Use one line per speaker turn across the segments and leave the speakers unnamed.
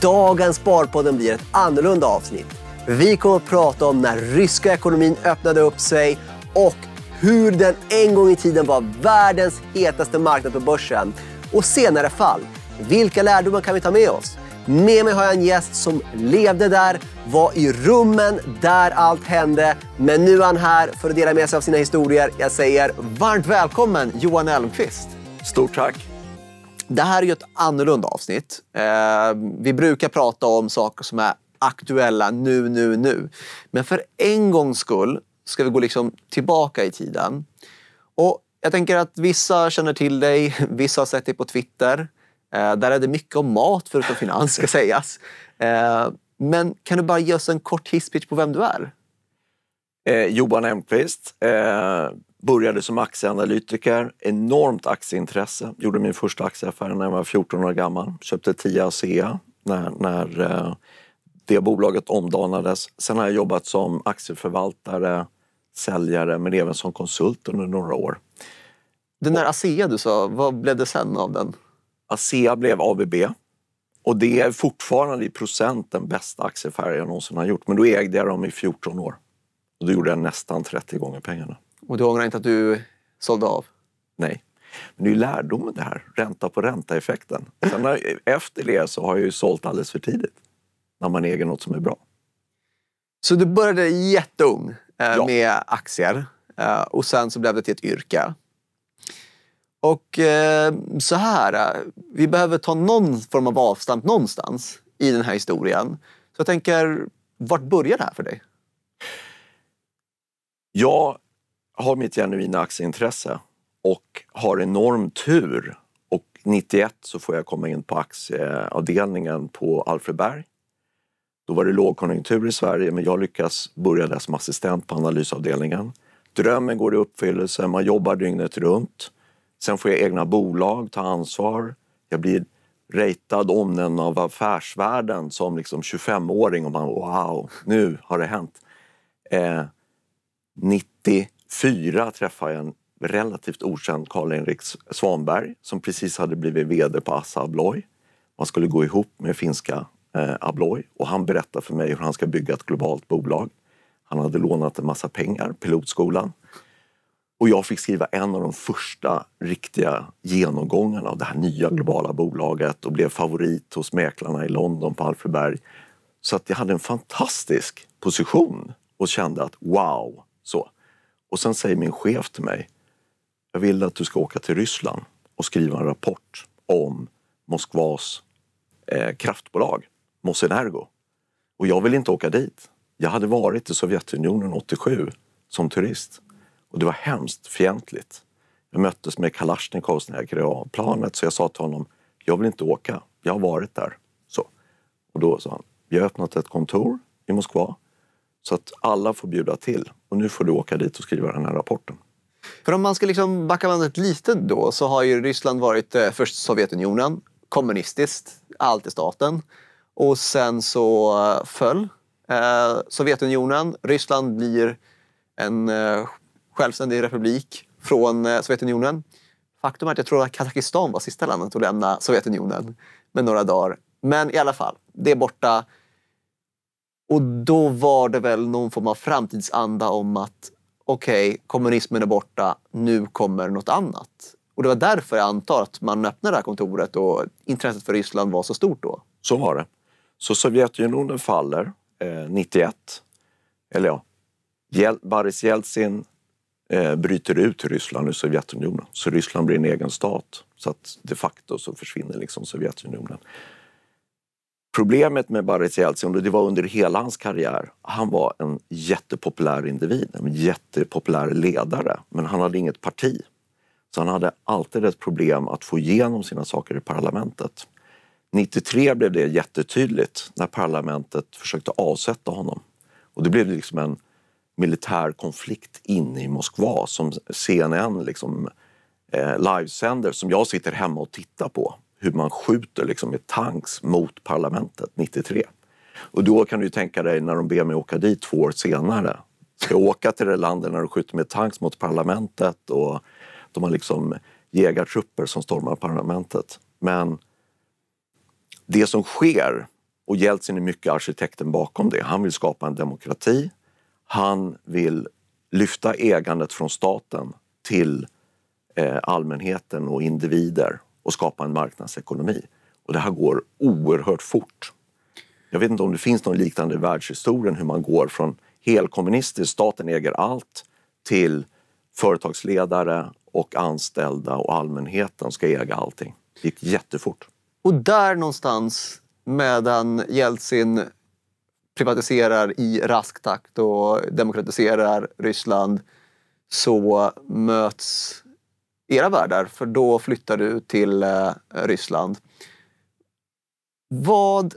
Dagens Sparpodden blir ett annorlunda avsnitt. Vi kommer att prata om när ryska ekonomin öppnade upp sig och hur den en gång i tiden var världens hetaste marknad på börsen. Och senare fall, vilka lärdomar kan vi ta med oss? Med mig har jag en gäst som levde där, var i rummen där allt hände. Men nu är han här för att dela med sig av sina historier. Jag säger varmt välkommen Johan Elmqvist. Stort tack. Det här är ju ett annorlunda avsnitt. Eh, vi brukar prata om saker som är aktuella nu, nu, nu. Men för en gångs skull ska vi gå liksom tillbaka i tiden. Och jag tänker att vissa känner till dig, vissa har sett dig på Twitter. Eh, där är det mycket om mat förutom finans, ska sägas. Eh, men kan du bara ge oss en kort hisspitch på vem du är?
Eh, Johan Hemqvist, eh, Började som aktieanalytiker, enormt aktieintresse. Gjorde min första aktieaffär när jag var 14 år gammal. Köpte 10 ASEA när, när eh, det bolaget omdanades. Sen har jag jobbat som aktieförvaltare, säljare men även som konsult under några år. Den där ASEA e du sa, vad blev det sen av den? ASEA e blev ABB. Och det är fortfarande i procent den bästa aktieaffär jag någonsin har gjort. Men då ägde jag dem i 14 år. Och då gjorde jag nästan 30 gånger pengarna. Och du ångrar inte att du sålde av? Nej. Men det är ju lärdomen det här, ränta på ränta-effekten. efter det så har jag ju sålt alldeles för tidigt. När man äger något som är bra.
Så du började jätteung eh, ja. med aktier eh, och sen så blev det till ett yrke. Och eh, så här, eh, vi behöver ta någon form av avstamp någonstans i den här historien. Så jag tänker, vart börjar det här för dig? Ja, har mitt
genuina aktieintresse och har enorm tur och 91 så får jag komma in på aktieavdelningen på Alfred Berg. Då var det lågkonjunktur i Sverige men jag lyckas börja där som assistent på analysavdelningen. Drömmen går i uppfyllelse, man jobbar dygnet runt. Sen får jag egna bolag, ta ansvar. Jag blir ratad, omnämnd av affärsvärlden som liksom 25-åring och man wow, nu har det hänt. Eh, 90 Fyra träffade jag en relativt okänd Karl-Henrik Svanberg som precis hade blivit VD på Assa Abloy. Man skulle gå ihop med finska eh, Abloy och han berättade för mig hur han ska bygga ett globalt bolag. Han hade lånat en massa pengar, pilotskolan. Och jag fick skriva en av de första riktiga genomgångarna av det här nya globala bolaget och blev favorit hos mäklarna i London på Alfredberg. Så att jag hade en fantastisk position och kände att wow! Så. Och sen säger min chef till mig, jag vill att du ska åka till Ryssland och skriva en rapport om Moskvas eh, kraftbolag, Mosenergo. Och jag vill inte åka dit. Jag hade varit i Sovjetunionen 87 som turist och det var hemskt fientligt. Jag möttes med Kalashnikovs när jag planet så jag sa till honom, jag vill inte åka. Jag har varit där. Så. Och då sa han, vi har öppnat ett kontor i Moskva. Så att alla får bjuda till. Och nu får du åka dit och skriva den här rapporten.
För om man ska liksom backa bandet lite då så har ju Ryssland varit eh, först Sovjetunionen, kommunistiskt, alltid staten. Och sen så eh, föll eh, Sovjetunionen. Ryssland blir en eh, självständig republik från eh, Sovjetunionen. Faktum är att jag tror att Kazakistan var sista landet att lämna Sovjetunionen med några dagar. Men i alla fall, det är borta. Och då var det väl någon form av framtidsanda om att okej, okay, kommunismen är borta, nu kommer något annat. Och det var därför jag antar att man öppnade det här kontoret och intresset för Ryssland var så stort då. Så var det. Så Sovjetunionen faller eh,
91. Eller ja, Hjäl Boris Jeltsin eh, bryter ut Ryssland ur Sovjetunionen. Så Ryssland blir en egen stat. Så att de facto så försvinner liksom Sovjetunionen. Problemet med Barry Alcion, det var under hela hans karriär, han var en jättepopulär individ, en jättepopulär ledare, men han hade inget parti. Så han hade alltid ett problem att få igenom sina saker i parlamentet. 93 blev det jättetydligt när parlamentet försökte avsätta honom. Och det blev liksom en militär konflikt inne i Moskva som CNN liksom, eh, livesänder, som jag sitter hemma och tittar på hur man skjuter liksom med tanks mot parlamentet 93. Och då kan du tänka dig när de ber mig åka dit två år senare. Ska jag åka till det landet när de skjuter med tanks mot parlamentet och de har liksom jägartrupper som stormar parlamentet. Men det som sker, och Jeltsin är mycket arkitekten bakom det, han vill skapa en demokrati. Han vill lyfta ägandet från staten till eh, allmänheten och individer och skapa en marknadsekonomi. Och det här går oerhört fort. Jag vet inte om det finns någon liknande i världshistorien hur man går från helkommunistiskt, staten äger allt, till företagsledare och anställda och allmänheten ska äga allting. Det gick jättefort.
Och där någonstans, medan Jeltsin privatiserar i rask takt och demokratiserar Ryssland, så möts era världar, för då flyttar du till eh, Ryssland. Vad,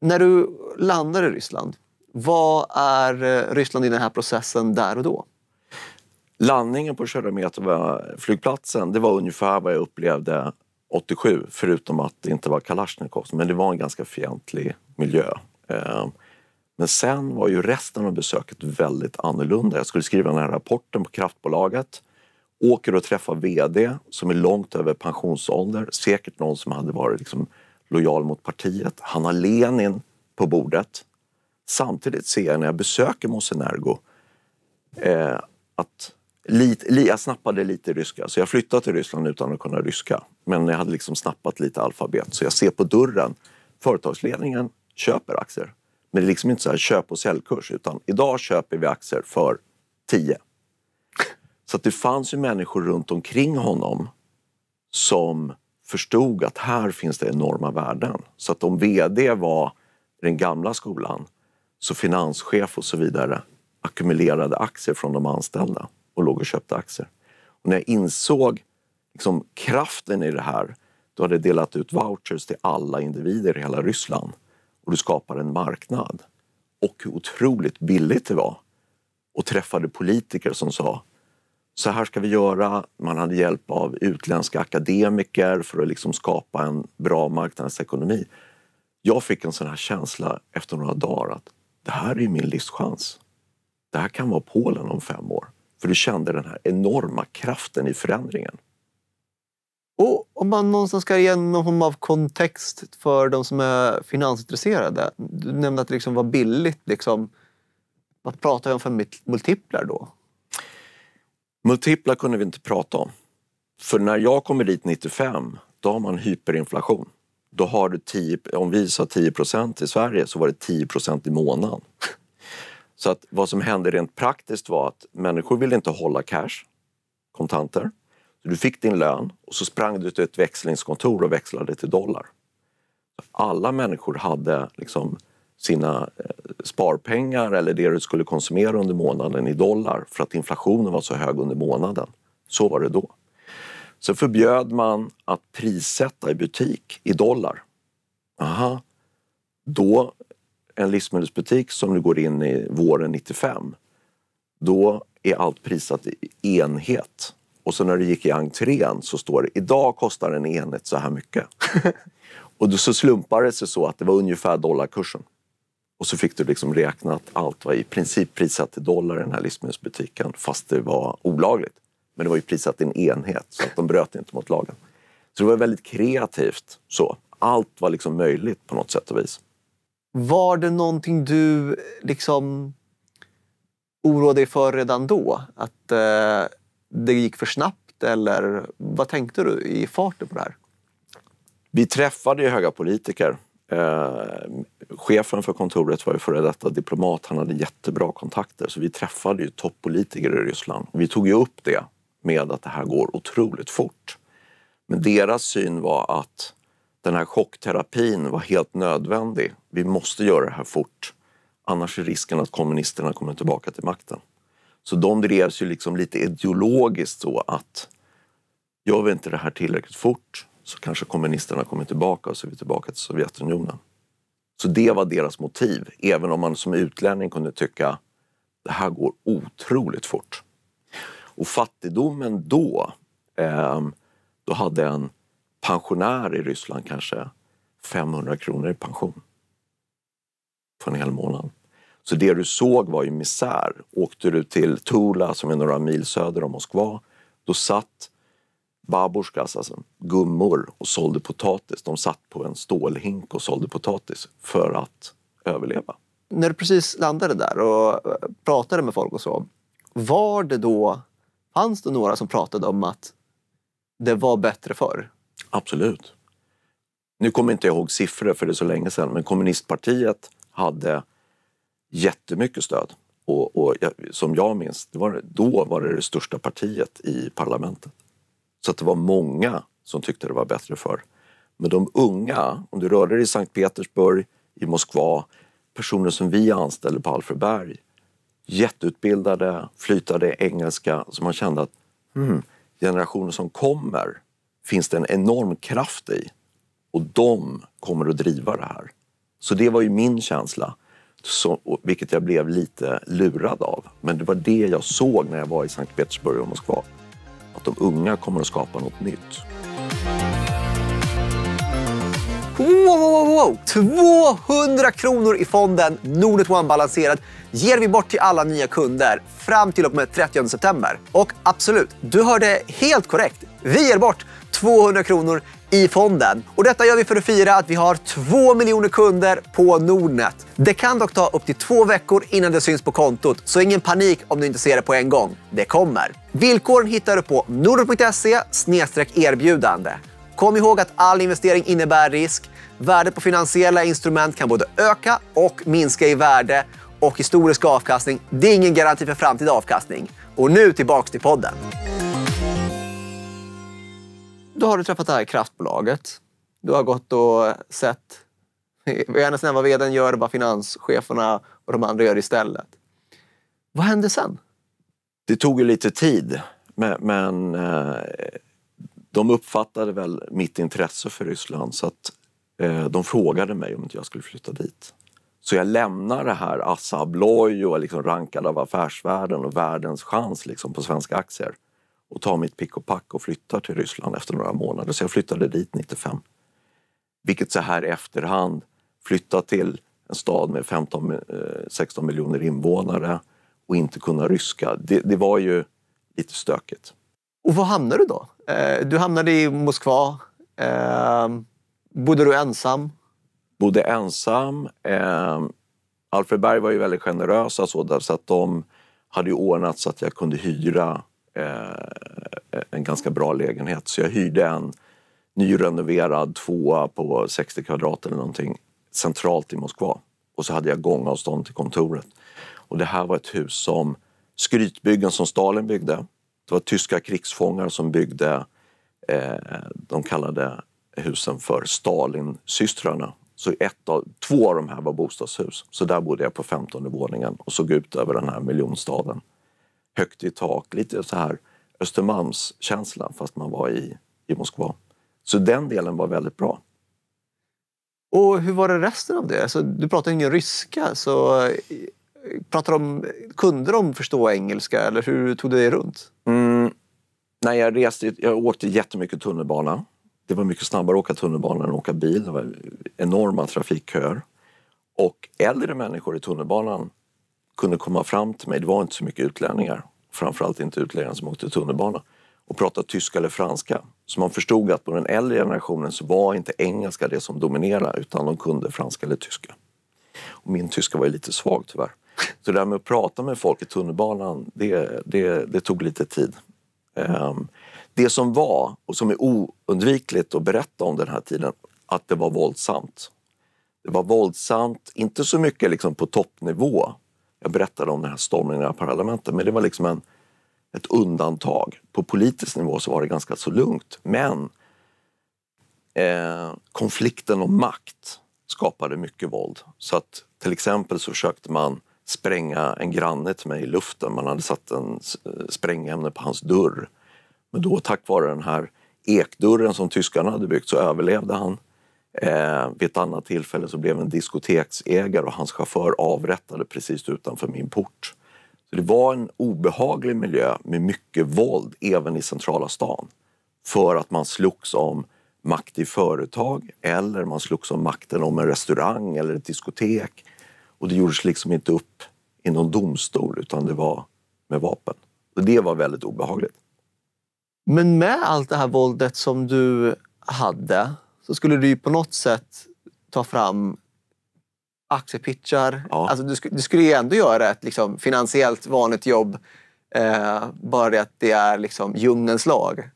när du landar i Ryssland, vad är eh, Ryssland i den här processen där och då? Landningen
på Sheremetyevo eh, flygplatsen, det var ungefär vad jag upplevde 87, förutom att det inte var Kalashnikov, men det var en ganska fientlig miljö. men sen var ju resten av besöket väldigt annorlunda. Jag skulle skriva den här rapporten på kraftbolaget åker och träffar vd som är långt över pensionsålder, säkert någon som hade varit liksom lojal mot partiet. Han har Lenin på bordet. Samtidigt ser jag när jag besöker Mosenergo eh, att lit, li, jag snappade lite ryska, så jag flyttade till Ryssland utan att kunna ryska. Men jag hade liksom snappat lite alfabet, så jag ser på dörren företagsledningen köper aktier. Men det är liksom inte så här köp och säljkurs, utan idag köper vi aktier för 10 så att det fanns ju människor runt omkring honom som förstod att här finns det enorma värden. Så att om VD var den gamla skolan så finanschef och så vidare ackumulerade aktier från de anställda och låg och köpte aktier. Och när jag insåg liksom kraften i det här då hade jag delat ut vouchers till alla individer i hela Ryssland och du skapar en marknad. Och hur otroligt billigt det var. Och träffade politiker som sa så här ska vi göra. Man hade hjälp av utländska akademiker för att liksom skapa en bra marknadsekonomi. Jag fick en sån här känsla efter några dagar att det här är min livschans. Det här kan vara Polen om fem år. För du kände den här enorma kraften i förändringen.
Och om man någonstans ska ge någon form av kontext för de som är finansintresserade. Du nämnde att det liksom var billigt. Liksom. Vad pratar jag om för multiplar då? Multipla
kunde vi inte prata om. För när jag kommer dit 95, då har man hyperinflation. Då har du 10, om vi sa 10 i Sverige så var det 10 i månaden. Så att vad som hände rent praktiskt var att människor ville inte hålla cash, kontanter. Så du fick din lön och så sprang du till ett växlingskontor och växlade till dollar. Alla människor hade liksom sina eh, sparpengar eller det du skulle konsumera under månaden i dollar för att inflationen var så hög under månaden. Så var det då. Sen förbjöd man att prissätta i butik i dollar. Aha. Då, en livsmedelsbutik som du går in i våren 95, då är allt prissatt i enhet. Och så när du gick i entrén så står det idag kostar en enhet så här mycket. och då så slumpade det sig så att det var ungefär dollarkursen. Och så fick du liksom räkna att allt var i princip prissatt i dollar i den här livsmedelsbutiken fast det var olagligt. Men det var ju prissatt i en enhet så att de bröt inte mot lagen. Så det var väldigt kreativt. så. Allt var liksom möjligt på något sätt och vis.
Var det någonting du liksom oroade dig för redan då? Att eh, det gick för snabbt eller vad tänkte du i farten på det här? Vi
träffade ju höga politiker Eh, chefen för kontoret var ju före detta diplomat. Han hade jättebra kontakter så vi träffade ju toppolitiker i Ryssland. Vi tog ju upp det med att det här går otroligt fort. Men deras syn var att den här chockterapin var helt nödvändig. Vi måste göra det här fort. Annars är risken att kommunisterna kommer tillbaka till makten. Så de drevs ju liksom lite ideologiskt så att gör vi inte det här tillräckligt fort så kanske kommunisterna kommer tillbaka och så är vi tillbaka till Sovjetunionen. Så det var deras motiv, även om man som utlänning kunde tycka det här går otroligt fort. Och fattigdomen då, ehm, då hade en pensionär i Ryssland kanske 500 kronor i pension. På en hel månad. Så det du såg var ju misär. Åkte du till Tula som är några mil söder om Moskva, då satt baborskas, alltså gummor, och sålde potatis. De satt på en stålhink och sålde potatis för att överleva.
När du precis landade där och eh, pratade med folk och så, var det då, fanns det några som pratade om att det var bättre förr? Absolut.
Nu kommer jag inte jag ihåg siffror för det är så länge sedan, men kommunistpartiet hade jättemycket stöd. Och, och som jag minns, det var, då var det det största partiet i parlamentet. Så att det var många som tyckte det var bättre förr. Men de unga, om du rörde dig i Sankt Petersburg, i Moskva, personer som vi anställde på Alfredberg, jätteutbildade, flytade engelska, så man kände att hmm, generationer som kommer finns det en enorm kraft i och de kommer att driva det här. Så det var ju min känsla, så, vilket jag blev lite lurad av. Men det var det jag såg när jag var i Sankt Petersburg och Moskva
att de unga kommer att skapa något nytt. Wow, wow, wow, 200 kronor i fonden Nordnet One Balanserad ger vi bort till alla nya kunder fram till och med 30 september. Och absolut, du hörde helt korrekt. Vi ger bort 200 kronor i fonden. Och Detta gör vi för att fira att vi har 2 miljoner kunder på Nordnet. Det kan dock ta upp till två veckor innan det syns på kontot, så ingen panik om du inte ser det på en gång. Det kommer. Villkoren hittar du på nordnet.se erbjudande. Kom ihåg att all investering innebär risk. Värdet på finansiella instrument kan både öka och minska i värde och historisk avkastning, det är ingen garanti för framtida avkastning. Och nu tillbaks till podden. Då har du träffat det här kraftbolaget. Du har gått och sett vad vdn gör, vad finanscheferna och de andra gör istället. Vad hände sen? det tog ju lite tid, men,
men eh, de uppfattade väl mitt intresse för Ryssland så att eh, de frågade mig om inte jag skulle flytta dit. Så jag lämnar det här Assa Abloy och är liksom rankad av affärsvärlden och världens chans liksom på svenska aktier och tar mitt pick och pack och flyttar till Ryssland efter några månader. Så jag flyttade dit 95. Vilket så här i efterhand, flytta till en stad med 15, 16 eh, miljoner invånare och inte kunna ryska. Det, det var ju lite stökigt.
Och var hamnade du då? Eh, du hamnade i Moskva. Eh, bodde du ensam? Bodde ensam. Eh, Alfred Berg var ju väldigt
generösa så, alltså, så att de hade ju ordnat så att jag kunde hyra en ganska bra lägenhet. Så jag hyrde en nyrenoverad tvåa på 60 kvadrat eller någonting centralt i Moskva. Och så hade jag gångavstånd till kontoret. Och det här var ett hus som skrytbyggen som Stalin byggde. Det var tyska krigsfångar som byggde, eh, de kallade husen för Stalin-systrarna. Så ett av, två av de här var bostadshus. Så där bodde jag på 15 våningen och såg ut över den här miljonstaden. Högt i tak, lite så här Östermalmskänsla fast man var i, i Moskva. Så den delen var väldigt bra.
Och hur var det resten av det? Alltså, du pratar ingen ryska, så eh, pratar de, kunde de förstå engelska eller hur tog du dig runt? Mm.
Nej, jag, reste, jag åkte jättemycket tunnelbana. Det var mycket snabbare att åka tunnelbana än att åka bil. Det var enorma trafikköer. Och äldre människor i tunnelbanan kunde komma fram till mig. Det var inte så mycket utlänningar. Framförallt inte utlänningar som åkte tunnelbana. Och prata tyska eller franska. Så man förstod att på den äldre generationen så var inte engelska det som dominerade utan de kunde franska eller tyska. Och min tyska var ju lite svag tyvärr. Så det här med att prata med folk i tunnelbanan, det, det, det tog lite tid. Um, det som var, och som är oundvikligt att berätta om den här tiden, att det var våldsamt. Det var våldsamt, inte så mycket liksom på toppnivå. Jag berättade om den här stormningen av parlamentet, men det var liksom en, ett undantag. På politisk nivå så var det ganska så lugnt, men eh, konflikten om makt skapade mycket våld. Så att till exempel så försökte man spränga en granne till mig i luften. Man hade satt en eh, sprängämne på hans dörr. Men då tack vare den här ekdörren som tyskarna hade byggt så överlevde han. Eh, vid ett annat tillfälle så blev en diskoteksägare och hans chaufför avrättade precis utanför min port. Så Det var en obehaglig miljö med mycket våld även i centrala stan. För att man slogs om makt i företag eller man slogs om makten om en restaurang eller ett diskotek och det gjordes liksom inte upp i någon domstol utan det var med vapen. Och det var väldigt obehagligt.
Men med allt det här våldet som du hade så skulle du ju på något sätt ta fram aktiepitchar. Ja. Alltså, du, sk du, skulle ju ändå göra ett liksom, finansiellt vanligt jobb eh, bara det att det är liksom, djungelns lag.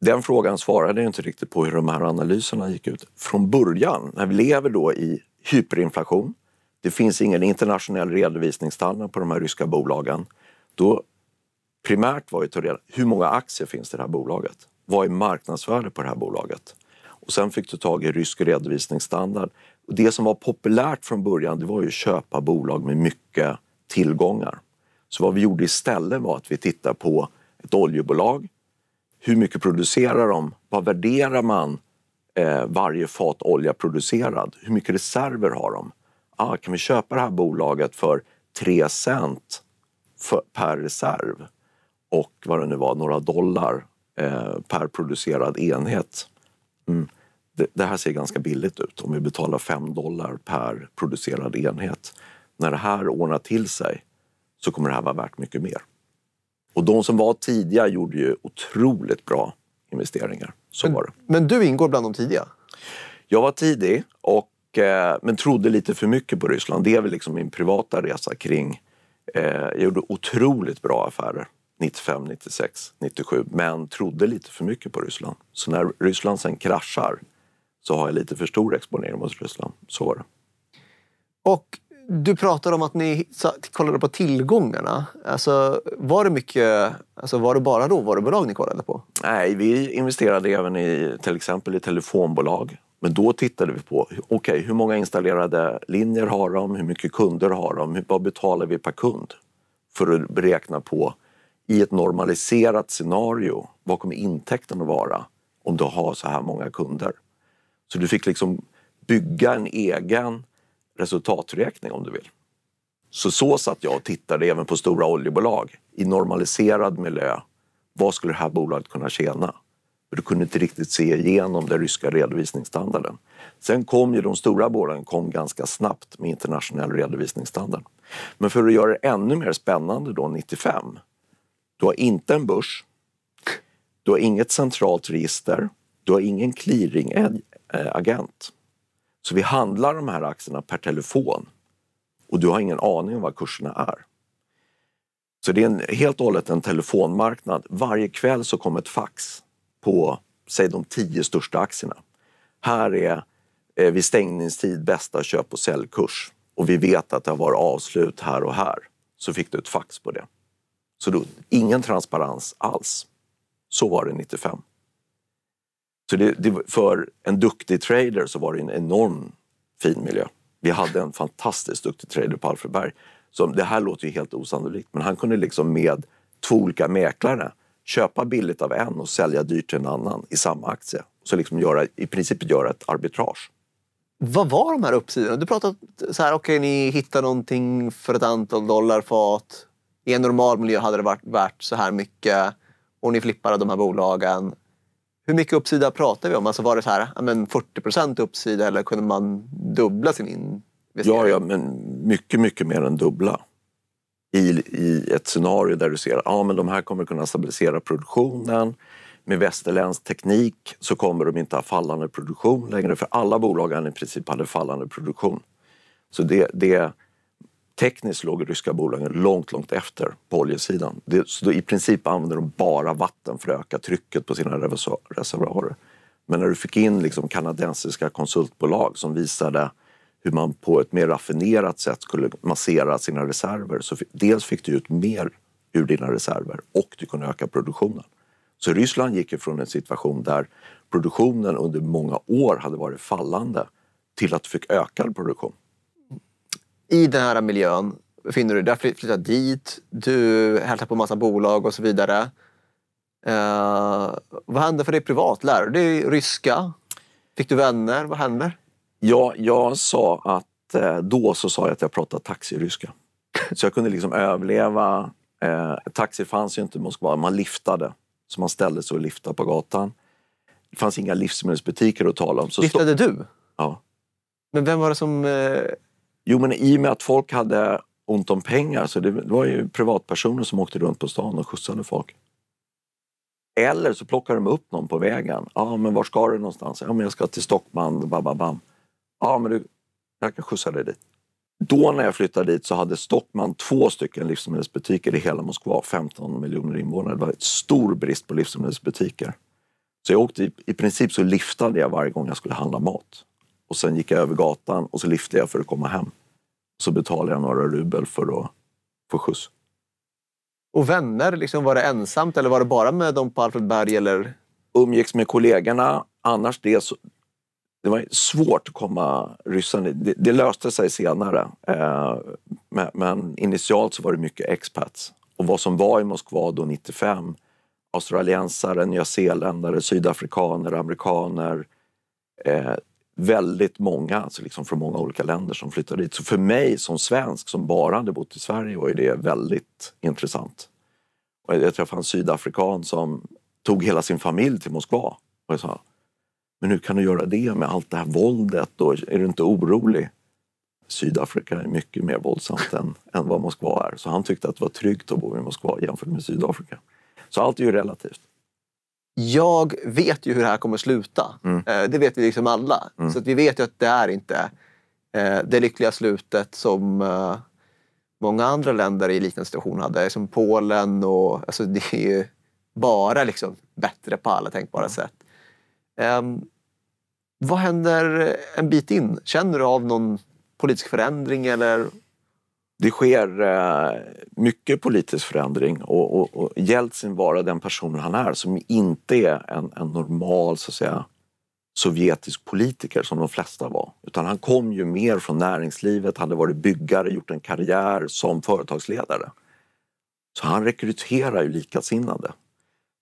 Den frågan svarade jag inte riktigt på hur de här analyserna gick ut. Från början, när vi lever då i hyperinflation, det finns ingen internationell redovisningsstandard på de här ryska bolagen. Då primärt var ju att ta reda hur många aktier finns det i det här bolaget? Vad är marknadsvärdet på det här bolaget? Och sen fick du tag i rysk redovisningsstandard. Och det som var populärt från början det var ju att köpa bolag med mycket tillgångar. Så vad vi gjorde istället var att vi tittade på ett oljebolag. Hur mycket producerar de? Vad värderar man eh, varje fat olja producerad? Hur mycket reserver har de? ah, kan vi köpa det här bolaget för 3 cent för, per reserv och vad det nu var, några dollar eh, per producerad enhet. Mm. Det, det, här ser ganska billigt ut om vi betalar 5 dollar per producerad enhet. När det här ordnar till sig så kommer det här vara värt mycket mer. Och de som var tidiga gjorde ju otroligt bra investeringar. Så men, var det. men du ingår bland de tidiga? Jag var tidig och och, men trodde lite för mycket på Ryssland. Det är väl liksom min privata resa kring. Eh, jag gjorde otroligt bra affärer 95, 96, 97 men trodde lite för mycket på Ryssland. Så när Ryssland sen kraschar så
har jag lite för stor exponering mot Ryssland. Så var det. Och du pratar om att ni kollade på tillgångarna. Alltså, var, det mycket, alltså, var det bara råvarubolag ni kollade på?
Nej, vi investerade även i till exempel i telefonbolag men då tittade vi på okay, hur många installerade linjer har de, hur mycket kunder har de, vad betalar vi per kund? För att beräkna på i ett normaliserat scenario, vad kommer intäkten att vara om du har så här många kunder? Så du fick liksom bygga en egen resultaträkning om du vill. Så så satt jag och tittade även på stora oljebolag i normaliserad miljö. Vad skulle det här bolaget kunna tjäna? För du kunde inte riktigt se igenom den ryska redovisningsstandarden. Sen kom ju de stora båden kom ganska snabbt med internationell redovisningsstandard. Men för att göra det ännu mer spännande då 95. Du har inte en börs. Du har inget centralt register. Du har ingen clearingagent. Så vi handlar de här aktierna per telefon och du har ingen aning om vad kurserna är. Så det är en, helt och hållet en telefonmarknad. Varje kväll så kommer ett fax på, säg de tio största aktierna. Här är eh, vid stängningstid bästa köp och säljkurs och vi vet att det har varit avslut här och här. Så fick du ett fax på det. Så då, ingen transparens alls. Så var det 95. Så det, det, för en duktig trader så var det en enorm fin miljö. Vi hade en fantastiskt duktig trader på Alfredberg. Som, det här låter ju helt osannolikt, men han kunde liksom med två olika mäklare köpa billigt av en och sälja dyrt till en annan i samma aktie. Så liksom göra, i princip göra ett
arbitrage. Vad var de här uppsidorna? Du pratade så här, okej, okay, ni hittar någonting för ett antal dollar fat. I en normal miljö hade det varit värt så här mycket och ni flippade de här bolagen. Hur mycket uppsida pratar vi om? Alltså var det så här, men 40 procent uppsida eller kunde man dubbla sin investering? Ja, ja, men mycket, mycket mer än
dubbla i, i ett scenario där du ser att ah, de här kommer kunna stabilisera produktionen. Med västerländsk teknik så kommer de inte ha fallande produktion längre för alla bolagen i princip hade fallande produktion. Så det, det tekniskt låg ryska bolagen långt, långt efter på oljesidan. Det, så I princip använde de bara vatten för att öka trycket på sina reservoarer. Men när du fick in liksom kanadensiska konsultbolag som visade hur man på ett mer raffinerat sätt skulle massera sina reserver. Så dels fick du ut mer ur dina reserver och du kunde öka produktionen. Så Ryssland gick från en situation där produktionen under många år hade varit
fallande till att du fick ökad produktion. I den här miljön befinner du dig. Du flyttat dit, du hälsar på massa bolag och så vidare. Eh, vad händer för dig privat? Lär du dig ryska? Fick du vänner? Vad händer? Ja, jag sa att eh, då så sa jag att jag pratade taxiryska.
Så jag kunde liksom överleva. Eh, taxi fanns ju inte i Moskva. Man liftade. Så man ställde sig och liftade på gatan. Det fanns inga livsmedelsbutiker att tala om. Så liftade du? Ja. Men vem var
det som... Eh...
Jo, men i och med att folk hade ont om pengar så det var ju privatpersoner som åkte runt på stan och skjutsade folk. Eller så plockar de upp någon på vägen. Ja, ah, men var ska du någonstans? Ja, men jag ska till Stockman. Bam, bam, bam. Ja, men du, jag kan skjutsa dig dit. Då när jag flyttade dit så hade Stockman två stycken livsmedelsbutiker i hela Moskva, 15 miljoner invånare. Det var stor brist på livsmedelsbutiker. Så jag åkte, i princip så liftade jag varje gång jag skulle handla mat. Och sen gick jag över gatan och så liftade jag för att komma hem. Så betalade jag några rubel för att få skjuts.
Och vänner, liksom, var det ensamt eller var det bara med dem på Alfredberg? Eller? Umgicks med kollegorna. Annars det, det
var svårt att komma ryssarna. Det, det löste sig senare. Eh, men, men, initialt så var det mycket expats. Och vad som var i Moskva då 95, australiensare, nyzeeländare, sydafrikaner, amerikaner. Eh, väldigt många, alltså liksom från många olika länder som flyttade dit. Så för mig som svensk som bara hade bott i Sverige var det väldigt intressant. Och jag träffade en sydafrikan som tog hela sin familj till Moskva. Och jag sa, men hur kan du göra det med allt det här våldet? Och är du inte orolig? Sydafrika är mycket mer våldsamt än, än vad Moskva är. Så han tyckte att det var tryggt att bo i Moskva jämfört med Sydafrika.
Så allt är ju relativt. Jag vet ju hur det här kommer sluta. Mm. Eh, det vet vi liksom alla. Mm. Så vi vet ju att det är inte eh, det lyckliga slutet som eh, många andra länder i liknande situation hade. Som Polen och... Alltså det är ju bara liksom bättre på alla tänkbara mm. sätt. Ehm, vad händer en bit in? Känner du av någon politisk förändring eller det
sker eh, mycket politisk förändring och, och, och Jeltsin bara den personen han är som inte är en, en, normal så att säga, sovjetisk politiker som de flesta var. Utan han kom ju mer från näringslivet, hade varit byggare, gjort en karriär som företagsledare. Så han rekryterar ju likasinnade.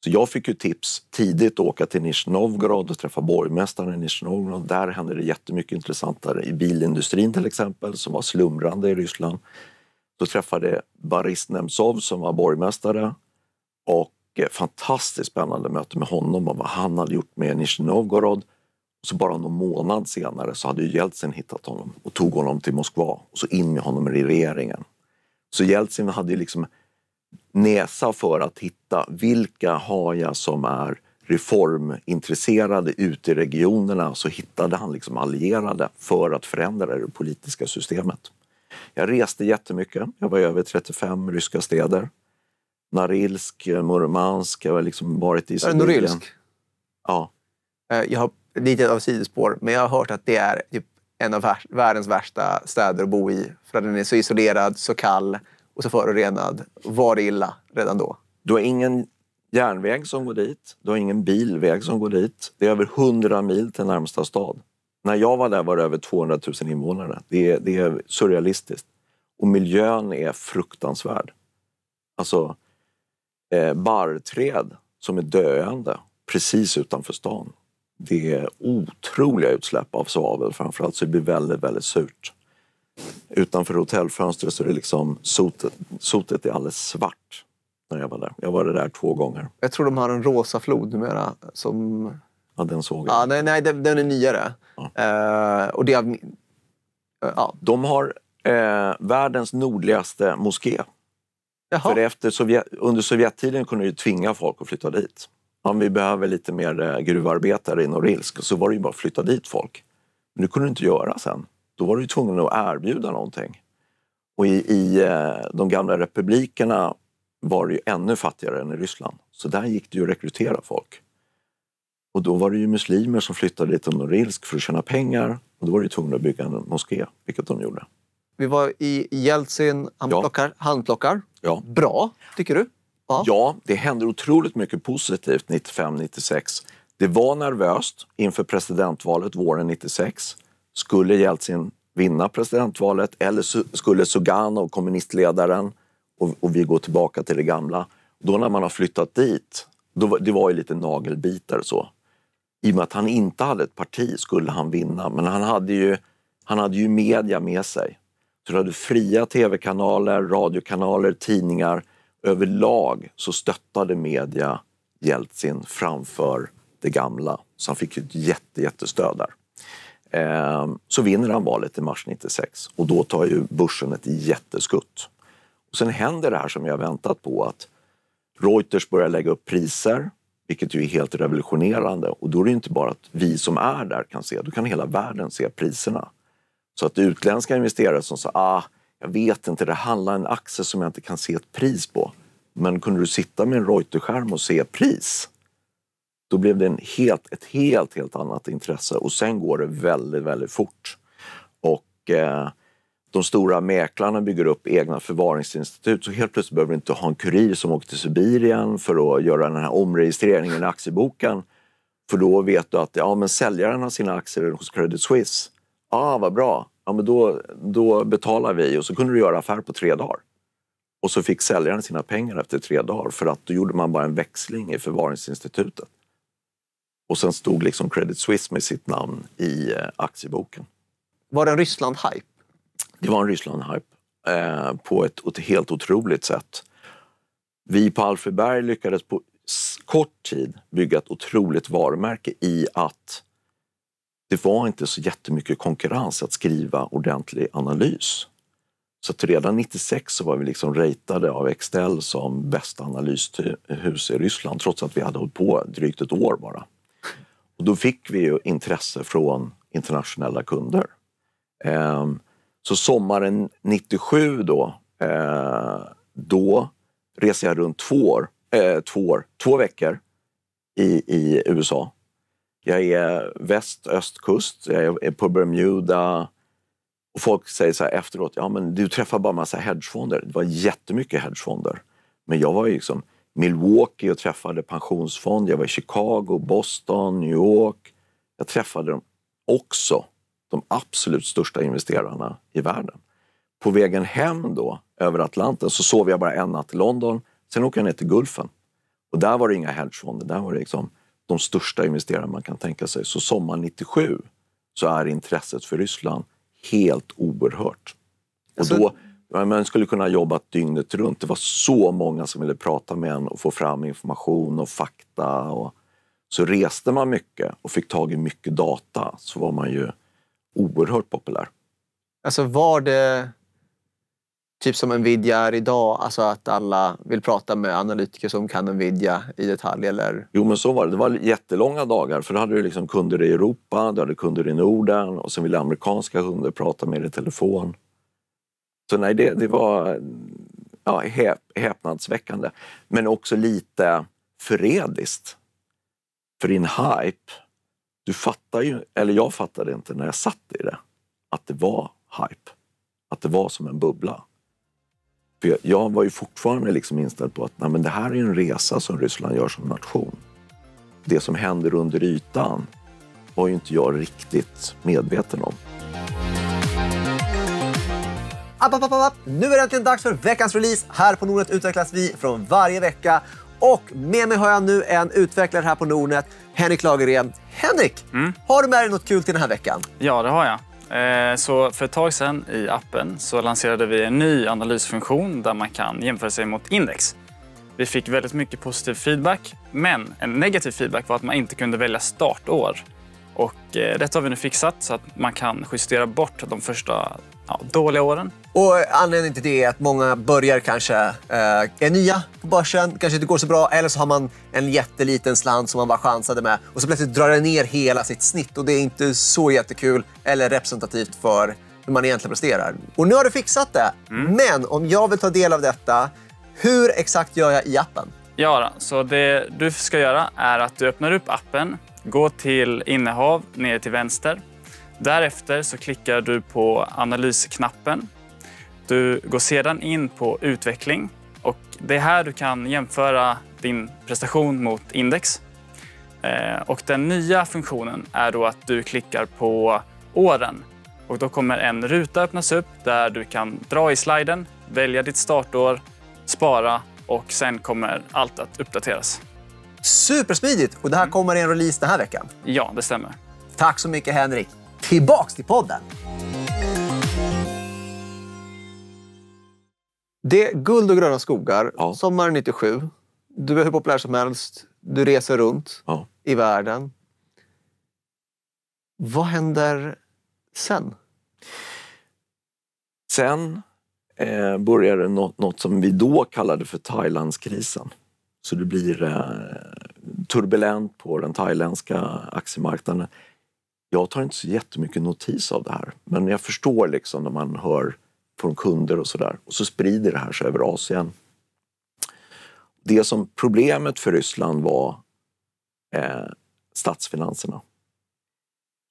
Så jag fick ju tips tidigt att åka till Nizjnij Novgorod och träffa borgmästaren i Nizjnovgorod. Där hände det jättemycket intressantare i bilindustrin till exempel, som var slumrande i Ryssland. Då träffade Boris Nemtsov som var borgmästare och eh, fantastiskt spännande möte med honom och vad han hade gjort med Nizjnovgorod. så bara någon månad senare så hade ju Jeltsin hittat honom och tog honom till Moskva och så in med honom i regeringen. Så Jeltsin hade ju liksom näsa för att hitta vilka har jag som är reformintresserade ute i regionerna så hittade han liksom allierade för att förändra det politiska systemet. Jag reste jättemycket. Jag var i över 35 ryska städer. Narilsk, Murmansk, jag har liksom varit i Sibirien. Norilsk?
Ja. Eh, jag har lite av sidospår, men jag har hört att det är typ en av världens värsta städer att bo i. För att den är så isolerad, så kall och så förorenad. Var det illa redan då? Du har ingen järnväg
som går dit. Du har ingen bilväg som går dit. Det är över 100 mil till närmsta stad. När jag var där var det över 200 000 invånare. Det är, det är surrealistiskt. Och miljön är fruktansvärd. Alltså, eh, barrträd som är döende precis utanför stan. Det är otroliga utsläpp av svavel framförallt, så det blir väldigt, väldigt surt. Utanför hotellfönstret så är det liksom sotet, sotet är alldeles svart när jag var där. Jag var där två gånger.
Jag tror de har en rosa flod numera. Som... Ja, den såg jag. Ja, nej, nej den, den är nyare. Ja. Uh, och det är... Uh, ja. De har uh, världens
nordligaste moské. Jaha. För efter Sovjet, under Sovjettiden kunde de tvinga folk att flytta dit. Om vi behöver lite mer gruvarbetare i Norilsk så var det ju bara att flytta dit folk. Men det kunde du inte göra sen då var du tvungen att erbjuda någonting. Och i, i eh, de gamla republikerna var det ju ännu fattigare än i Ryssland. Så där gick det ju att rekrytera folk. Och då var det ju muslimer som flyttade till Norilsk för att tjäna pengar och då var det ju tvungna att bygga en moské, vilket de gjorde.
Vi var i Jeltsin, han ja. plockar handplockar. Ja. Bra, tycker du? Ja. ja, det hände otroligt mycket
positivt 95-96. Det var nervöst inför presidentvalet våren 96. Skulle Jeltsin vinna presidentvalet eller skulle Suganov, kommunistledaren, och, och vi går tillbaka till det gamla. Då när man har flyttat dit, då, det var ju lite nagelbitar så. I och med att han inte hade ett parti skulle han vinna, men han hade ju, han hade ju media med sig. Så du hade fria tv-kanaler, radiokanaler, tidningar. Överlag så stöttade media Jeltsin framför det gamla. Så han fick ett jätte, jättestöd där. Ehm, så vinner han valet i mars 96 och då tar ju börsen ett jätteskutt. Och sen händer det här som jag väntat på att Reuters börjar lägga upp priser, vilket ju är helt revolutionerande. Och då är det inte bara att vi som är där kan se, då kan hela världen se priserna. Så att utländska investerare som sa ah, jag vet inte, det handlar om en aktie som jag inte kan se ett pris på. Men kunde du sitta med en Reuterskärm och se pris? Då blev det en helt, ett helt, helt annat intresse och sen går det väldigt, väldigt fort. Och eh, de stora mäklarna bygger upp egna förvaringsinstitut så helt plötsligt behöver du inte ha en kurir som åker till Sibirien för att göra den här omregistreringen i aktieboken. För då vet du att ja, men säljaren har sina aktier hos Credit Suisse. Ah, vad bra! Ja, men då, då betalar vi och så kunde du göra affär på tre dagar. Och så fick säljaren sina pengar efter tre dagar för att då gjorde man bara en växling i förvaringsinstitutet. Och sen stod liksom Credit Suisse med sitt namn i eh, aktieboken.
Var det en Ryssland-hype?
Det var en Ryssland-hype eh, på ett, helt otroligt sätt. Vi på Alfreberg lyckades på kort tid bygga ett otroligt varumärke i att det var inte så jättemycket konkurrens att skriva ordentlig analys. Så redan 96 så var vi liksom ratade av Excel som bästa analyshus i Ryssland trots att vi hade hållit på drygt ett år bara. Och då fick vi ju intresse från internationella kunder. Ehm, så sommaren 97 då, eh, då reser jag runt två år, eh, två, år två, veckor i, i USA. Jag är väst, östkust, jag är på Bermuda. Och folk säger så här efteråt, ja men du träffar bara massa hedgefonder. Det var jättemycket hedgefonder. Men jag var ju liksom Milwaukee och träffade pensionsfond. Jag var i Chicago, Boston, New York. Jag träffade dem också de absolut största investerarna i världen. På vägen hem då, över Atlanten, så sov jag bara en natt i London. Sen åker jag ner till Gulfen. Och där var det inga hedgefonder, där var det liksom de största investerare man kan tänka sig. Så sommar 97 så är intresset för Ryssland helt oerhört. Och alltså, då, man skulle kunna jobba dygnet runt. Det var så många som ville prata med en och få fram information och fakta. Och så reste man mycket och fick tag i mycket data så var man ju oerhört populär.
Alltså var det typ som Nvidia är idag, alltså att alla vill prata med analytiker som kan Nvidia i detalj? Eller? Jo men så var det. Det var jättelånga dagar för då hade du liksom kunder i Europa, du hade kunder i Norden
och sen ville amerikanska kunder prata med dig i telefon. Så nej, det, det var ja, häp, häpnadsväckande. Men också lite förrädiskt. För din hype, du fattar ju, eller jag fattade inte när jag satt i det, att det var hype. Att det var som en bubbla. För jag, jag var ju fortfarande liksom inställd på att nej, men det här är en resa som Ryssland gör som nation. Det som händer under ytan var ju inte jag riktigt medveten om
app, app, app, app. Nu är det äntligen dags för veckans release. Här på Nordnet utvecklas vi från varje vecka. Och med mig har jag nu en utvecklare här på Nordnet, Henrik Lagergren. Henrik, mm. har du med dig något kul till den här veckan? Ja, det har jag. Eh, så för ett tag sedan i appen så lanserade vi en ny analysfunktion där man kan jämföra sig mot index. Vi fick väldigt mycket positiv feedback, men en negativ feedback var att man inte kunde välja startår. Och eh, detta har vi nu fixat så att man kan justera bort de första ja, dåliga åren. Och anledningen till det är att många börjar kanske, eh, är nya på börsen, kanske inte går så bra, eller så har man en jätteliten slant som man bara chansade med och så plötsligt drar den ner hela sitt snitt och det är inte så jättekul eller representativt för hur man egentligen presterar. Och nu har du fixat det. Mm. Men om jag vill ta del av detta, hur exakt gör jag i appen? Ja, så det du ska göra är att du öppnar upp appen, går till innehav nere till vänster Därefter så klickar du på analysknappen. Du går sedan in på utveckling och det är här du kan jämföra din prestation mot index. Eh, och den nya funktionen är då att du klickar på åren och då kommer en ruta öppnas upp där du kan dra i sliden, välja ditt startår, spara och sen kommer allt att uppdateras. Supersmidigt! Och det här mm. kommer i en release den här veckan? Ja, det stämmer. Tack så mycket Henrik. Tillbaks till podden! Det är Guld och gröna skogar, ja. sommaren 97. Du är hur populär som helst. Du reser runt ja. i världen. Vad händer sen? Sen eh, började
något, något, som vi då kallade för Thailandskrisen. Så det blir eh, turbulent på den thailändska aktiemarknaden jag tar inte så jättemycket notis av det här. Men jag förstår liksom när man hör från kunder och sådär. Och så sprider det här sig över Asien. Det som problemet för Ryssland var eh, statsfinanserna.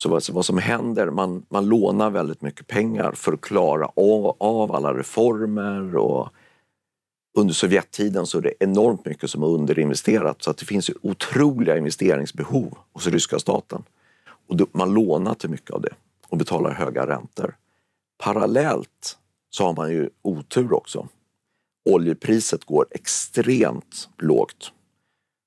Så vad, vad som händer, man, man lånar väldigt mycket pengar för att klara av, av alla reformer och under Sovjettiden så är det enormt mycket som är underinvesterat så att det finns otroliga investeringsbehov hos ryska staten. Och man lånar till mycket av det och betalar höga räntor. Parallellt så har man ju otur också. Oljepriset går extremt lågt.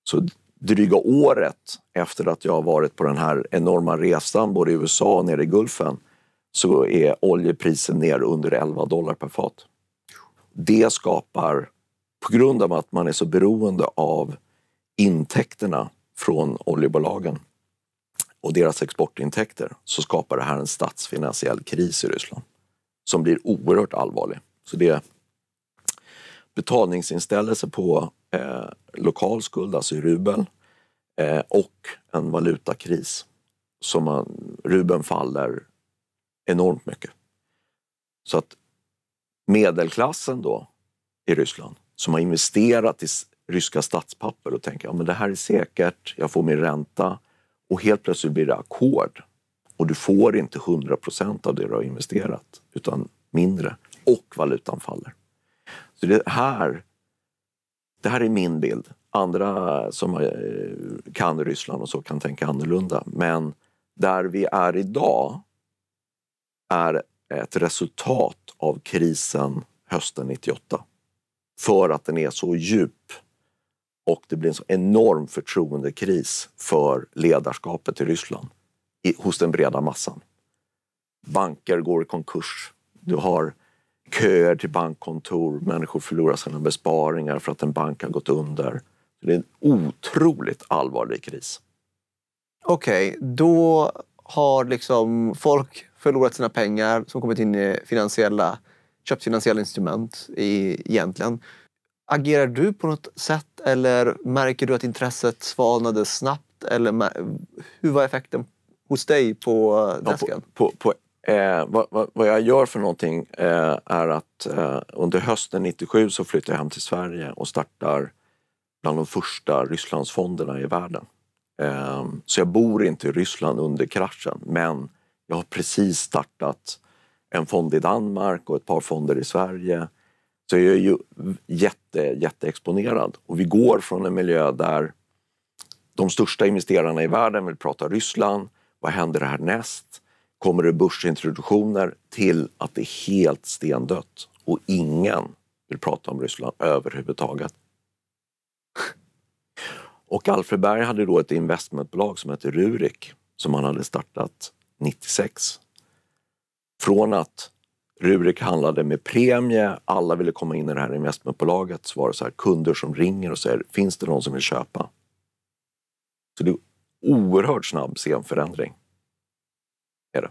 Så dryga året efter att jag har varit på den här enorma resan både i USA och nere i Gulfen så är oljepriset ner under 11 dollar per fat. Det skapar, på grund av att man är så beroende av intäkterna från oljebolagen och deras exportintäkter så skapar det här en statsfinansiell kris i Ryssland som blir oerhört allvarlig. Så det är betalningsinställelse på eh, lokal skuld, alltså i rubel, eh, och en valutakris. Som man, rubeln faller enormt mycket. Så att medelklassen då i Ryssland som har investerat i ryska statspapper och tänker att ja, det här är säkert, jag får min ränta, och helt plötsligt blir det ackord och du får inte 100 procent av det du har investerat utan mindre och valutan faller. Så det här, det här är min bild. Andra som eh, kan Ryssland och så kan tänka annorlunda. Men där vi är idag är ett resultat av krisen hösten 98. För att den är så djup och det blir en så enorm förtroendekris för ledarskapet i Ryssland i, hos den breda massan. Banker går i konkurs. Du har köer till bankkontor. Människor förlorar sina besparingar för att en bank har gått under. Det är en otroligt
allvarlig kris. Okej, okay, då har liksom folk förlorat sina pengar som kommit in i finansiella, köpt finansiella instrument i, egentligen. Agerar du på något sätt eller märker du att intresset svalnade snabbt? Eller hur var effekten hos dig på desken? Eh, ja, på, på, på, eh, vad, vad, vad, jag gör för någonting eh, är att eh, under hösten
97 så flyttar jag hem till Sverige och startar bland de första Rysslandsfonderna i världen. Ehm, så jag bor inte i Ryssland under kraschen men jag har precis startat en fond i Danmark och ett par fonder i Sverige så är jag ju jätte, jätteexponerad. Och vi går från en miljö där de största investerarna i världen vill prata Ryssland. Vad händer härnäst? Kommer det börsintroduktioner? Till att det är helt stendött och ingen vill prata om Ryssland överhuvudtaget. Och Alfred Berg hade då ett investmentbolag som hette Rurik som han hade startat 96. Från att Rurik handlade med premie, alla ville komma in i det här investmentbolaget. Så var det så här, kunder som ringer och säger, finns det någon som vill köpa? Så det är oerhört snabb scenförändring. Är det.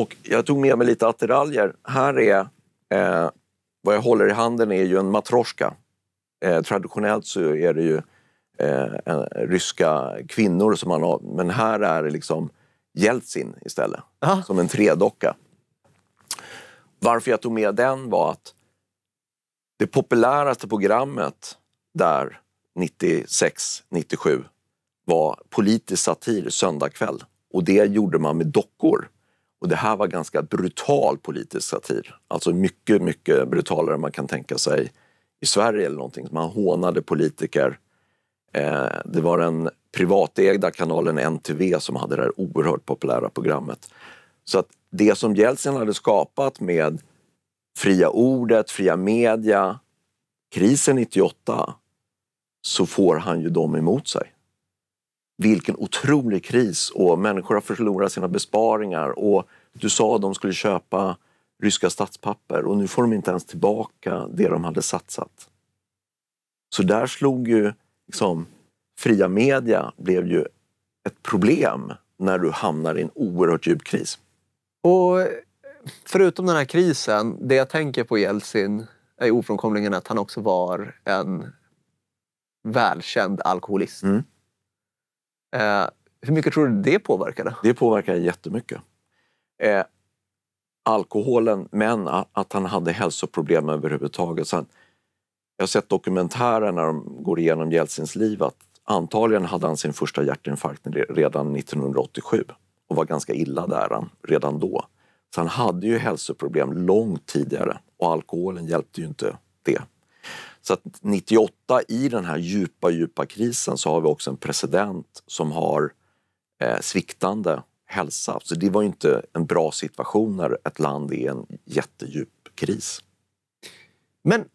Och jag tog med mig lite attiraljer. Här är, eh, vad jag håller i handen är ju en matroska. Eh, traditionellt så är det ju eh, ryska kvinnor som man har, men här är det liksom Jeltsin istället. Aha. Som en tredocka. Varför jag tog med den var att det populäraste programmet där 96, 97 var politisk satir söndagkväll och det gjorde man med dockor. Och det här var ganska brutal politisk satir. Alltså mycket, mycket brutalare än man kan tänka sig i Sverige eller någonting. Man hånade politiker. Eh, det var den privatägda kanalen NTV som hade det här oerhört populära programmet. Så att det som Jeltsin hade skapat med fria ordet, fria media, krisen 98, så får han ju dem emot sig. Vilken otrolig kris och människor har förlorat sina besparingar och du sa att de skulle köpa ryska statspapper och nu får de inte ens tillbaka det de hade satsat. Så där slog ju liksom, fria media blev ju ett problem när du hamnar i en oerhört djup kris.
Och eh, förutom den här krisen, det jag tänker på Jeltsin är ofrånkomligen att han också var en välkänd alkoholist. Mm. Eh, hur mycket tror du det påverkade? Det påverkade jättemycket.
Eh, alkoholen, men att han hade hälsoproblem överhuvudtaget. Sen, jag har sett dokumentärer när de går igenom Jeltsins liv att antagligen hade han sin första hjärtinfarkt redan 1987 och var ganska illa däran redan då. Så han hade ju hälsoproblem långt tidigare och alkoholen hjälpte ju inte det. Så att 98 i den här djupa, djupa krisen så har vi också en president som har eh, sviktande hälsa. Så det var ju inte en bra situation när ett land är i en jättedjup kris.
Men okej,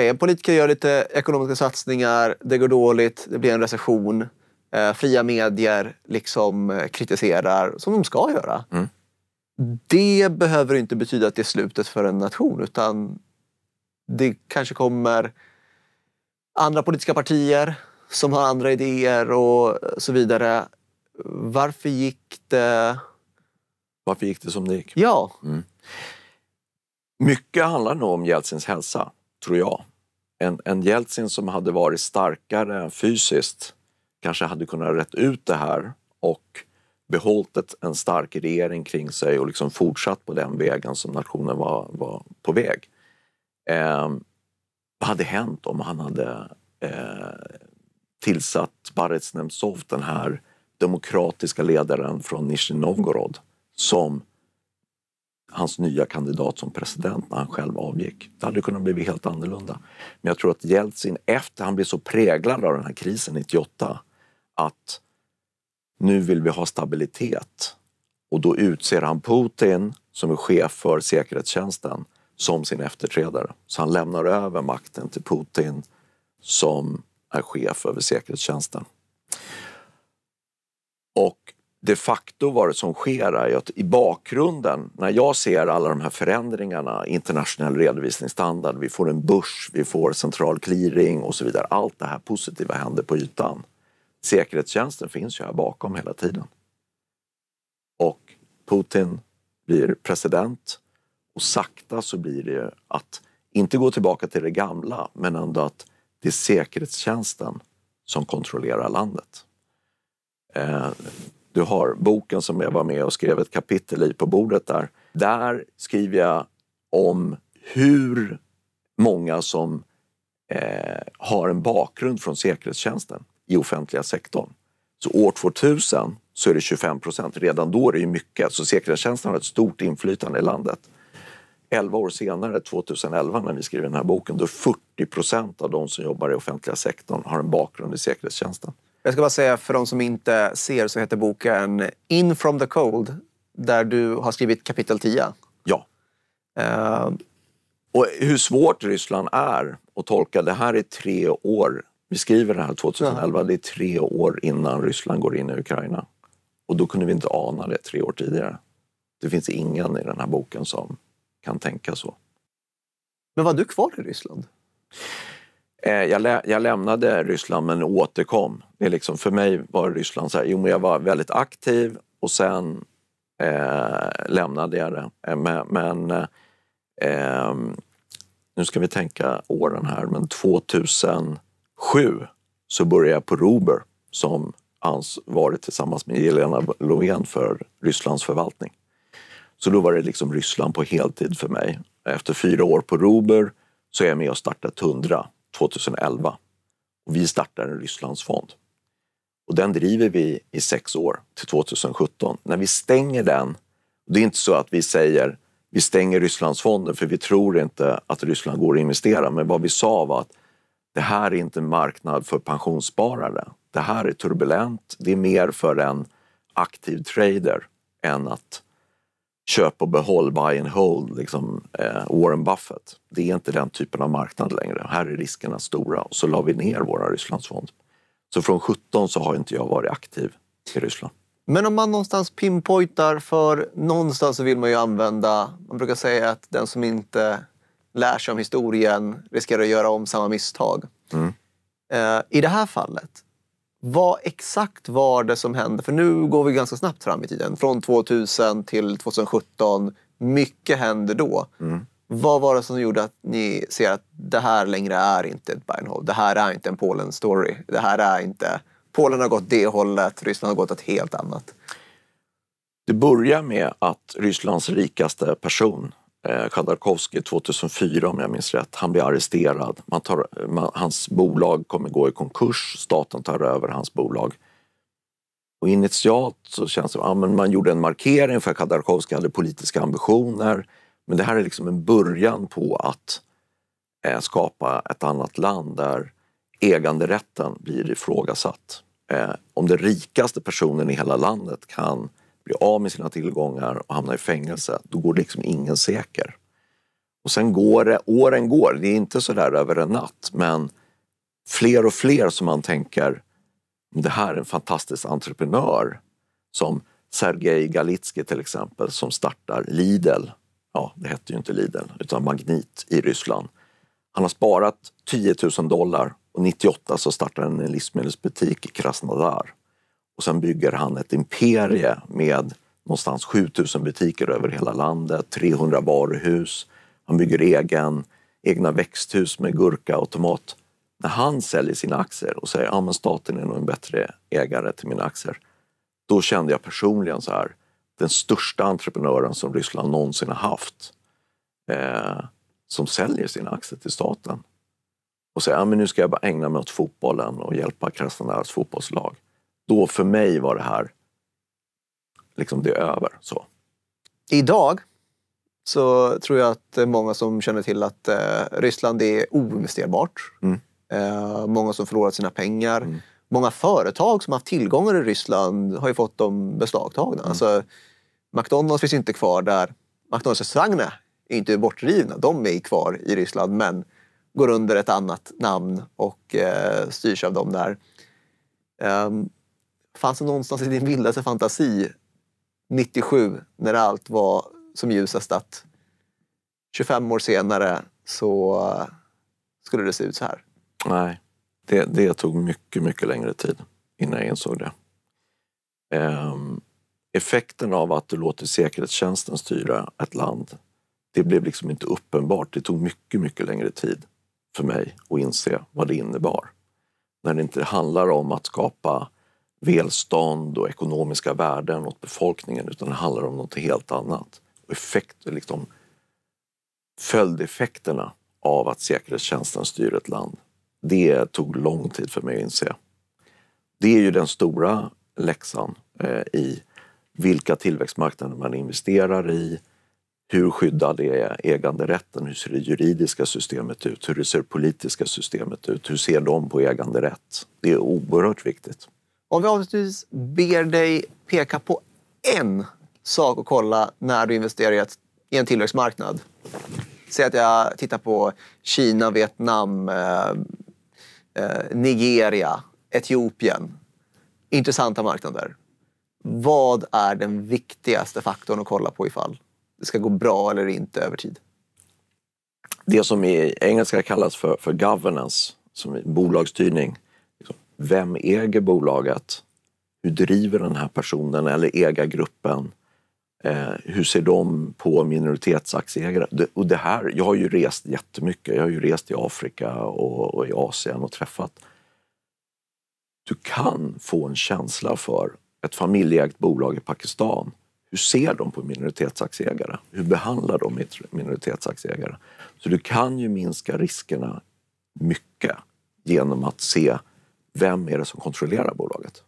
okay, en politiker gör lite ekonomiska satsningar, det går dåligt, det blir en recession. Eh, fria medier liksom eh, kritiserar, som de ska göra. Mm. Det behöver inte betyda att det är slutet för en nation utan det kanske kommer andra politiska partier som har andra idéer och så vidare. Varför gick det...
Varför gick det som det gick? Ja. Mm. Mycket handlar nog om Jeltsins hälsa, tror jag. En, en Jeltsin som hade varit starkare fysiskt kanske hade kunnat rätt ut det här och behållit ett, en stark regering kring sig och liksom fortsatt på den vägen som nationen var, var på väg. Eh, vad hade hänt om han hade eh, tillsatt Barets Nemtsov, den här demokratiska ledaren från Nizjnij Novgorod, som hans nya kandidat som president när han själv avgick. Det hade kunnat bli helt annorlunda. Men jag tror att Jeltsin, efter han blev så präglad av den här krisen 98, att nu vill vi ha stabilitet. Och då utser han Putin, som är chef för säkerhetstjänsten, som sin efterträdare. Så han lämnar över makten till Putin som är chef över säkerhetstjänsten. Och de facto vad det som sker är att i bakgrunden, när jag ser alla de här förändringarna, internationell redovisningsstandard, vi får en börs, vi får central clearing och så vidare. Allt det här positiva händer på ytan. Säkerhetstjänsten finns ju här bakom hela tiden. Och Putin blir president och sakta så blir det ju att inte gå tillbaka till det gamla men ändå att det är säkerhetstjänsten som kontrollerar landet. Eh, du har boken som jag var med och skrev ett kapitel i på bordet där. Där skriver jag om hur många som eh, har en bakgrund från säkerhetstjänsten i offentliga sektorn. Så år 2000 så är det 25 procent. Redan då är det ju mycket, så säkerhetstjänsten har ett stort inflytande i landet. Elva år senare, 2011, när vi skriver den här boken, då 40 procent av de som jobbar i offentliga sektorn har en bakgrund i säkerhetstjänsten.
Jag ska bara säga för de som inte ser så heter boken In from the cold, där du har skrivit kapitel 10. Ja. Uh... Och hur svårt Ryssland
är att tolka. Det här är tre år vi skriver det här 2011, det är tre år innan Ryssland går in i Ukraina. Och då kunde vi inte ana det tre år tidigare. Det finns ingen i den här boken som kan tänka så.
Men var du kvar i
Ryssland? Eh, jag, lä jag, lämnade Ryssland men återkom. Det är liksom, för mig var Ryssland så här, jo men jag var väldigt aktiv och sen eh, lämnade jag det. Eh, men, men eh, ehm, nu ska vi tänka åren här, men 2000 7 så började jag på Robur som ansvarig tillsammans med Helena Löfven för Rysslands förvaltning. Så då var det liksom Ryssland på heltid för mig. Efter fyra år på Robur så är jag med och startar Tundra 2011. Och vi startar en Rysslandsfond. Och den driver vi i sex år, till 2017. När vi stänger den, det är inte så att vi säger vi stänger Rysslandsfonden för vi tror inte att Ryssland går att investera. Men vad vi sa var att det här är inte en marknad för pensionssparare. Det här är turbulent. Det är mer för en aktiv trader än att köpa och behåll, buy and hold, liksom, eh, Warren Buffett. Det är inte den typen av marknad längre. Här är riskerna stora och så la vi ner våra Rysslandsfond. Så från 17 så har inte jag varit aktiv i Ryssland.
Men om man någonstans pinpointar, för någonstans så vill man ju använda, man brukar säga att den som inte lär sig om historien, riskerar att göra om samma misstag. Mm. Eh, I det här fallet, vad exakt var det som hände? För nu går vi ganska snabbt fram i tiden. Från 2000 till 2017. Mycket hände då. Mm. Vad var det som gjorde att ni ser att det här längre är inte ett Beinhold? Det här är inte en Polen-story. Det här är inte... Polen har gått det hållet, Ryssland har gått åt helt annat.
Det börjar med att Rysslands rikaste person Eh, Khodorkovsky 2004 om jag minns rätt. Han blir arresterad. Man tar, man, hans bolag kommer gå i konkurs. Staten tar över hans bolag. Och initialt så känns det som att man gjorde en markering för att Khodorkovsky hade politiska ambitioner. Men det här är liksom en början på att eh, skapa ett annat land där äganderätten blir ifrågasatt. Eh, om den rikaste personen i hela landet kan blir av med sina tillgångar och hamnar i fängelse, då går liksom ingen säker. Och sen går det, åren går, det är inte sådär över en natt, men fler och fler som man tänker, det här är en fantastisk entreprenör. Som Sergej Galitsky till exempel, som startar Lidl. Ja, det hette ju inte Lidl, utan Magnit i Ryssland. Han har sparat 10 000 dollar och 98 så startar han en livsmedelsbutik i Krasnodar. Och sen bygger han ett imperie med någonstans 7000 butiker över hela landet, 300 varuhus. Han bygger egen, egna växthus med gurka och tomat. När han säljer sina aktier och säger att ah, staten är nog en bättre ägare till mina aktier. Då kände jag personligen så här, den största entreprenören som Ryssland någonsin har haft eh, som säljer sina aktier till staten och säger att ah, nu ska jag bara ägna mig åt fotbollen och hjälpa Krasnodars fotbollslag.
Då för mig var det här, liksom det är över. Så. Idag så tror jag att många som känner till att eh, Ryssland är oinvesterbart. Mm. Eh, många som förlorat sina pengar. Mm. Många företag som haft tillgångar i Ryssland har ju fått dem beslagtagna. Mm. Alltså, McDonalds finns inte kvar där. McDonalds-restaurangerna är inte bortrivna. De är kvar i Ryssland men går under ett annat namn och eh, styrs av dem där. Um, fanns det någonstans i din vildaste fantasi 97 när allt var som ljusast att 25 år senare så eh, skulle det se ut så här?
Nej, det, det tog mycket, mycket längre tid innan jag insåg det. Ehm, effekten av att du låter säkerhetstjänsten styra ett land, det blev liksom inte uppenbart. Det tog mycket, mycket längre tid för mig att inse vad det innebar. När det inte handlar om att skapa välstånd och ekonomiska värden åt befolkningen utan det handlar om något helt annat. Och liksom, följdeffekterna av att säkerhetstjänsten styr ett land. Det tog lång tid för mig att inse. Det är ju den stora läxan eh, i vilka tillväxtmarknader man investerar i, hur skyddad är äganderätten? Hur ser det juridiska systemet ut? Hur ser det politiska systemet ut? Hur ser de på äganderätt? Det är oerhört viktigt.
Om vi avslutningsvis ber dig peka på en sak att kolla när du investerar i en tillväxtmarknad. Säg att jag tittar på Kina, Vietnam, eh, eh, Nigeria, Etiopien. Intressanta marknader. Vad är den viktigaste faktorn att kolla på ifall det ska gå bra eller inte över tid? Det som i engelska
kallas för, för governance, som bolagsstyrning, vem äger bolaget? Hur driver den här personen eller ägargruppen? Eh, hur ser de på minoritetsaktieägare? Det, och det här, jag har ju rest jättemycket. Jag har ju rest i Afrika och, och i Asien och träffat. Du kan få en känsla för ett familjeägt bolag i Pakistan. Hur ser de på minoritetsaktieägare? Hur behandlar de minoritetsaktieägare? Så du kan ju minska riskerna mycket genom att se vem är det som kontrollerar bolaget?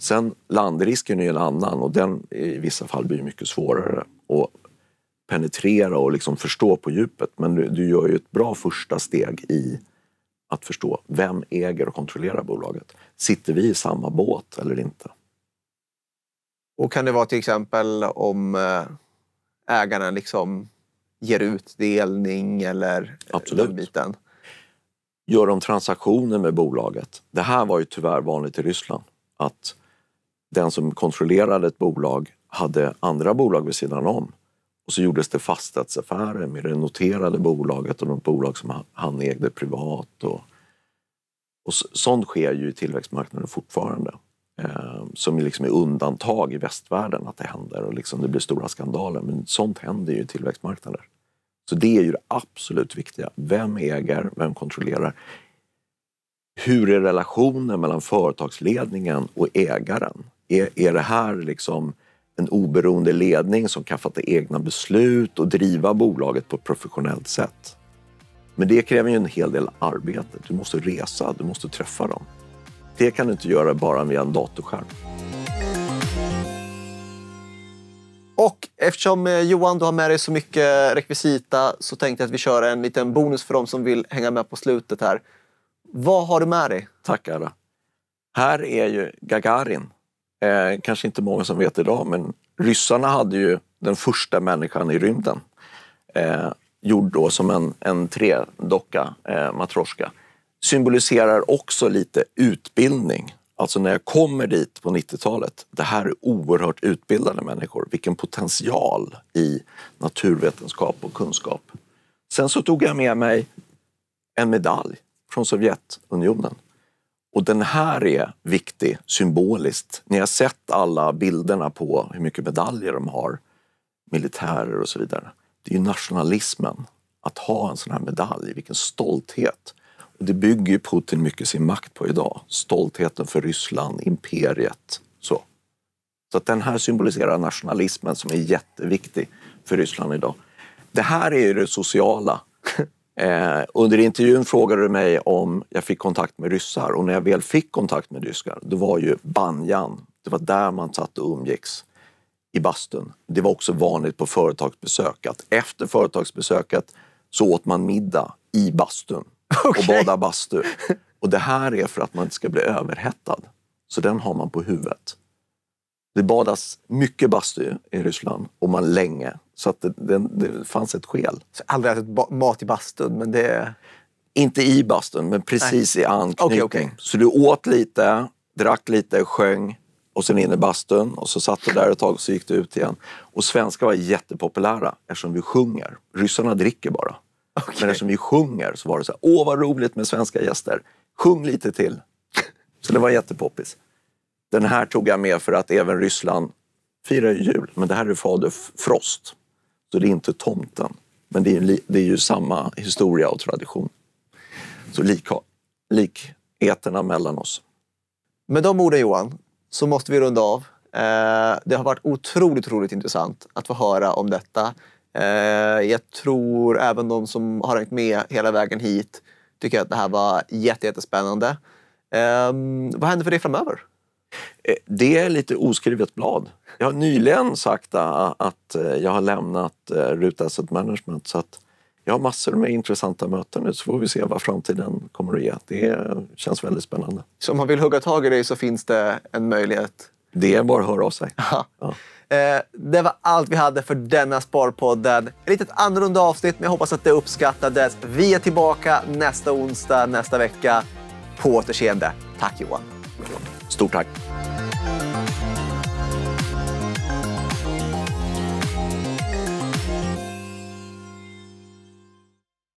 Sen landrisken är en annan och den i vissa fall blir mycket svårare att penetrera och liksom förstå på djupet. Men du, du gör ju ett bra första steg i att förstå vem äger och kontrollerar bolaget. Sitter vi i samma båt eller inte?
Och kan det vara till exempel om eh, ägarna liksom ger ut delning eller Absolut. den biten?
gör de transaktioner med bolaget. Det här var ju tyvärr vanligt i Ryssland att den som kontrollerade ett bolag hade andra bolag vid sidan om. Och så gjordes det fastighetsaffärer med det noterade bolaget och de bolag som han ägde privat. Och, och sånt sker ju i tillväxtmarknaden fortfarande. Eh, som liksom är undantag i västvärlden att det händer och liksom det blir stora skandaler. Men sånt händer ju i tillväxtmarknader. Så det är ju det absolut viktiga. Vem äger? Vem kontrollerar? Hur är relationen mellan företagsledningen och ägaren? Är, är det här liksom en oberoende ledning som kan fatta egna beslut och driva bolaget på ett professionellt sätt? Men det kräver ju en hel del arbete. Du måste resa, du måste träffa dem. Det kan du inte göra bara via en datorskärm.
Och eftersom eh, Johan, du har med dig så mycket rekvisita så tänkte jag att vi kör en liten bonus för de som vill hänga med på slutet här. Vad har du med dig? Tack Då. Här är ju
Gagarin. Eh, kanske inte många som vet idag, men ryssarna hade ju den första människan i rymden. Eh, gjord då som en, en tredocka, eh, matroska. Symboliserar också lite utbildning. Alltså när jag kommer dit på 90-talet, det här är oerhört utbildade människor. Vilken potential i naturvetenskap och kunskap. Sen så tog jag med mig en medalj från Sovjetunionen. Och den här är viktig symboliskt. Ni har sett alla bilderna på hur mycket medaljer de har, militärer och så vidare. Det är ju nationalismen, att ha en sån här medalj, vilken stolthet det bygger Putin mycket sin makt på idag. Stoltheten för Ryssland, imperiet. Så, så att den här symboliserar nationalismen som är jätteviktig för Ryssland idag. Det här är ju det sociala. Eh, under intervjun frågade du mig om jag fick kontakt med ryssar och när jag väl fick kontakt med ryssar, det var ju banjan. Det var där man satt och umgicks i bastun. Det var också vanligt på företagsbesök att efter företagsbesöket så åt man middag i bastun okay. och bada bastu. Och det här är för att man inte ska bli överhettad. Så den har man på huvudet. Det badas mycket bastu i Ryssland och man länge. Så att det, det, det fanns ett skäl. aldrig ätit
mat i bastun, men det...
Inte i bastun, men precis Nej. i anknytning. Okay, okay. Så du åt lite, drack lite, sjöng och sen in i bastun och så satt du där ett tag och så gick du ut igen. Och svenskar var jättepopulära eftersom vi sjunger. Ryssarna dricker bara. Okay. Men eftersom vi sjunger så var det så här, åh vad roligt med svenska gäster. Sjung lite till. Så det var jättepoppis. Den här tog jag med för att även Ryssland firar jul, men det här är fader Frost. Så det är inte tomten. Men det är, det är ju samma historia och tradition. Så lik, likheterna mellan oss.
Med de orden Johan, så måste vi runda av. Eh, det har varit otroligt, otroligt intressant att få höra om detta. Eh, jag tror även de som har hängt med hela vägen hit tycker att det här var jättespännande. Ehm, vad händer för dig framöver? Eh, det är lite oskrivet blad. Jag har nyligen sagt ah, ah, att eh, jag har
lämnat RUT Asset Management så att jag har massor med intressanta möten nu så får vi se vad framtiden kommer att ge. Det känns väldigt spännande.
Så om man vill hugga tag i dig så finns det en möjlighet? Det är bara att höra av sig. Ja. Eh, det var allt vi hade för denna Sparpodden. Ett litet annorlunda avsnitt, men jag hoppas att det uppskattades. Vi är tillbaka nästa onsdag nästa vecka. På återseende. Tack Johan.
Stort tack.